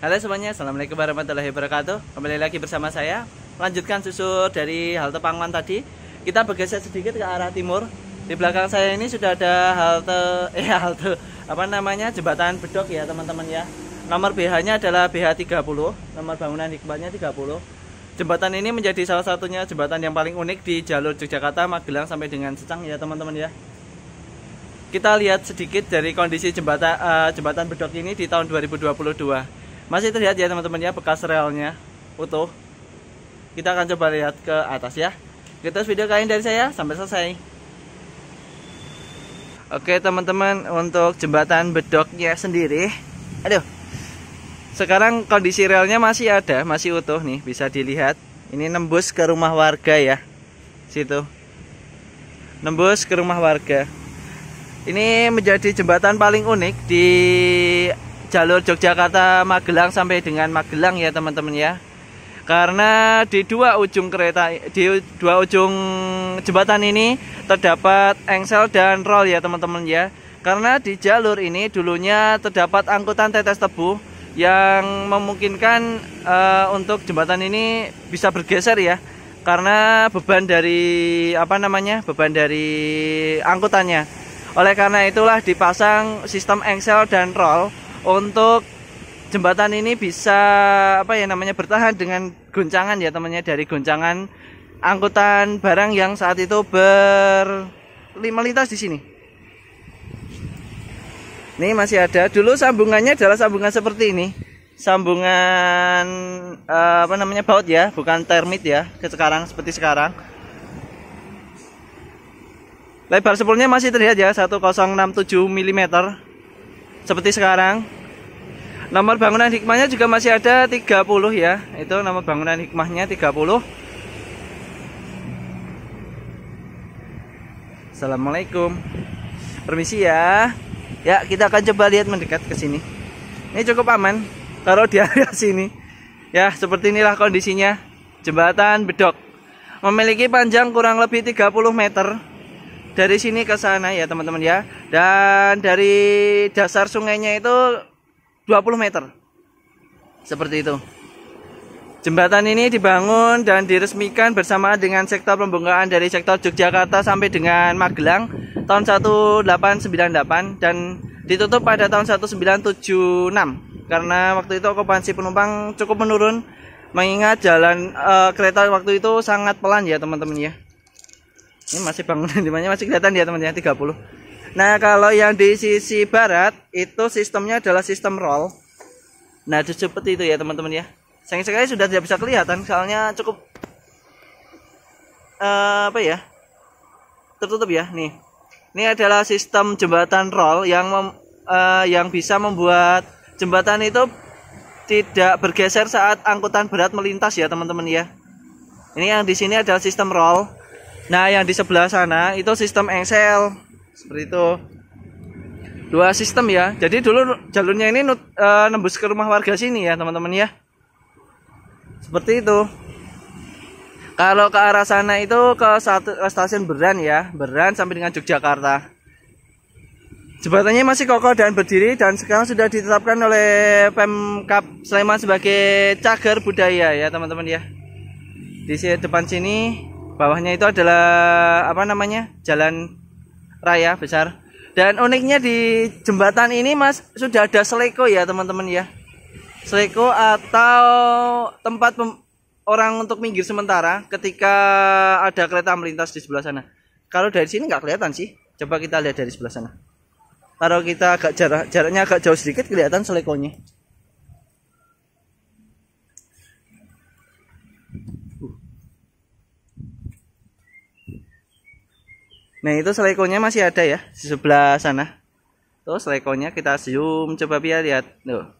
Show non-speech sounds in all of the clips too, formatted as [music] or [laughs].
Halo semuanya, Assalamualaikum warahmatullahi wabarakatuh Kembali lagi bersama saya Lanjutkan susur dari halte Pangwan tadi Kita bergeser sedikit ke arah timur Di belakang saya ini sudah ada halte [laughs] Eh halte, apa namanya Jembatan Bedok ya teman-teman ya Nomor BH nya adalah BH30 Nomor bangunan hikmatnya 30 Jembatan ini menjadi salah satunya jembatan yang paling unik di jalur Yogyakarta, Magelang sampai dengan Secang ya teman-teman ya kita lihat sedikit dari kondisi jembatan uh, eh, jembatan Bedok ini di tahun 2022. Masih terlihat ya teman-teman ya bekas relnya utuh. Kita akan coba lihat ke atas ya. Kita video kain dari saya sampai selesai. Oke teman-teman untuk jembatan bedoknya sendiri Aduh Sekarang kondisi relnya masih ada Masih utuh nih bisa dilihat Ini nembus ke rumah warga ya Situ Nembus ke rumah warga Ini menjadi jembatan paling unik Di jalur Yogyakarta Magelang sampai dengan Magelang ya teman-teman ya karena di dua ujung kereta di dua ujung jembatan ini terdapat engsel dan roll ya teman-teman ya karena di jalur ini dulunya terdapat angkutan tetes tebu yang memungkinkan uh, untuk jembatan ini bisa bergeser ya karena beban dari apa namanya beban dari angkutannya oleh karena itulah dipasang sistem engsel dan roll untuk jembatan ini bisa apa ya namanya bertahan dengan guncangan ya temannya dari guncangan angkutan barang yang saat itu berlima lintas di sini. Ini masih ada. Dulu sambungannya adalah sambungan seperti ini. Sambungan eh, apa namanya baut ya, bukan termit ya. Ke sekarang seperti sekarang. Lebar sepulnya masih terlihat ya 1067 mm seperti sekarang nomor bangunan hikmahnya juga masih ada 30 ya itu nomor bangunan hikmahnya 30 Assalamualaikum permisi ya ya kita akan coba lihat mendekat ke sini ini cukup aman Taruh di [laughs] area sini ya seperti inilah kondisinya jembatan bedok memiliki panjang kurang lebih 30 meter dari sini ke sana ya teman-teman ya dan dari dasar sungainya itu 20 meter seperti itu jembatan ini dibangun dan diresmikan bersama dengan sektor pembungaan dari sektor Yogyakarta sampai dengan Magelang tahun 1898 dan ditutup pada tahun 1976 karena waktu itu okupansi penumpang cukup menurun mengingat jalan e, kereta waktu itu sangat pelan ya teman-teman ya ini masih bangunan [laughs] dimana masih kelihatan ya teman-teman 30. Nah, kalau yang di sisi barat itu sistemnya adalah sistem roll. Nah, seperti itu ya teman-teman ya. Sayang sekali sudah tidak bisa kelihatan soalnya cukup uh, apa ya? Tertutup ya, nih. Ini adalah sistem jembatan roll yang mem, uh, yang bisa membuat jembatan itu tidak bergeser saat angkutan berat melintas ya teman-teman ya. Ini yang di sini adalah sistem roll. Nah, yang di sebelah sana itu sistem engsel. Seperti itu. Dua sistem ya. Jadi dulu jalurnya ini uh, nembus ke rumah warga sini ya, teman-teman ya. Seperti itu. Kalau ke arah sana itu ke satu ke stasiun Beran ya, Beran sampai dengan Yogyakarta. Jembatannya masih kokoh dan berdiri dan sekarang sudah ditetapkan oleh Pemkap Sleman sebagai cagar budaya ya teman-teman ya. Di depan sini bawahnya itu adalah apa namanya jalan raya besar dan uniknya di jembatan ini mas sudah ada seleko ya teman-teman ya seleko atau tempat orang untuk minggir sementara ketika ada kereta melintas di sebelah sana kalau dari sini nggak kelihatan sih coba kita lihat dari sebelah sana kalau kita agak jarak jaraknya agak jauh sedikit kelihatan selekonya Nah itu selekonya masih ada ya di sebelah sana. Tuh selekonya kita zoom coba biar lihat. Tuh.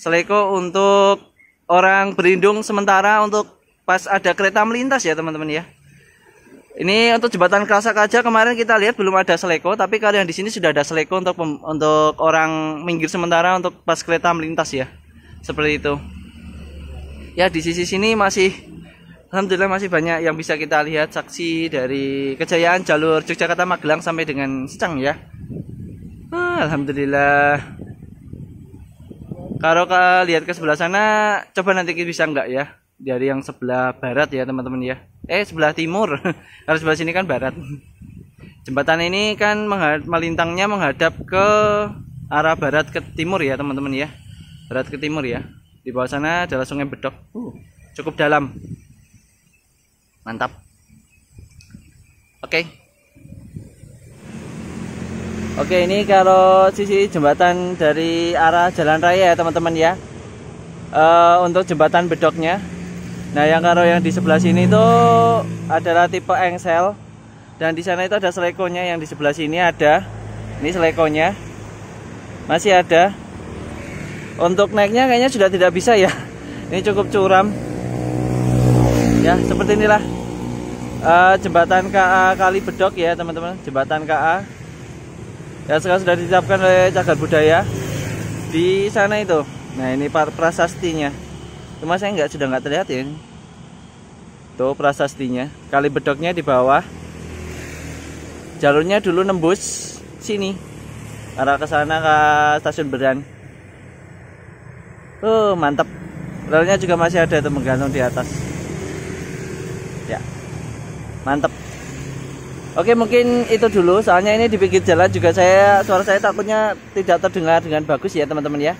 Seleko untuk orang berlindung sementara untuk pas ada kereta melintas ya teman-teman ya. Ini untuk jembatan Kerasak aja kemarin kita lihat belum ada seleko tapi kalau yang di sini sudah ada seleko untuk untuk orang minggir sementara untuk pas kereta melintas ya. Seperti itu. Ya di sisi sini masih Alhamdulillah masih banyak yang bisa kita lihat saksi dari kejayaan jalur Yogyakarta Magelang sampai dengan Secang ya. Ah, Alhamdulillah. Kalau kalian lihat ke sebelah sana, coba nanti kita bisa nggak ya? Dari yang sebelah barat ya teman-teman ya. Eh sebelah timur. [laughs] Kalau sebelah sini kan barat. Jembatan ini kan melintangnya menghadap ke arah barat ke timur ya teman-teman ya. Barat ke timur ya. Di bawah sana adalah Sungai Bedok. Uh, cukup dalam mantap oke okay. oke okay, ini kalau sisi jembatan dari arah jalan raya ya teman-teman ya uh, untuk jembatan bedoknya nah yang kalau yang di sebelah sini itu adalah tipe engsel dan di sana itu ada selekonya yang di sebelah sini ada ini selekonya masih ada untuk naiknya kayaknya sudah tidak bisa ya ini cukup curam ya seperti inilah uh, jembatan KA Kali Bedok ya teman-teman jembatan KA ya sekarang sudah disiapkan oleh cagar budaya di sana itu nah ini prasastinya cuma saya nggak sudah nggak terlihat ya tuh prasastinya Kali Bedoknya di bawah jalurnya dulu nembus sini arah ke sana ke stasiun Beran uh mantap relnya juga masih ada itu menggantung di atas ya mantep oke mungkin itu dulu soalnya ini di pinggir jalan juga saya suara saya takutnya tidak terdengar dengan bagus ya teman-teman ya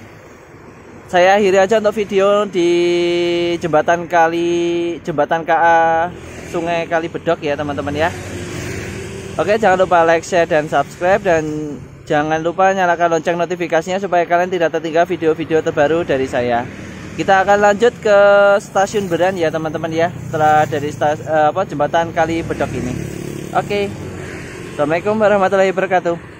saya akhiri aja untuk video di jembatan kali jembatan KA Sungai Kali Bedok ya teman-teman ya Oke jangan lupa like, share, dan subscribe dan jangan lupa nyalakan lonceng notifikasinya supaya kalian tidak tertinggal video-video terbaru dari saya kita akan lanjut ke stasiun Beran ya teman-teman ya setelah dari stas, eh, apa jembatan kali Bedok ini oke okay. assalamualaikum warahmatullahi wabarakatuh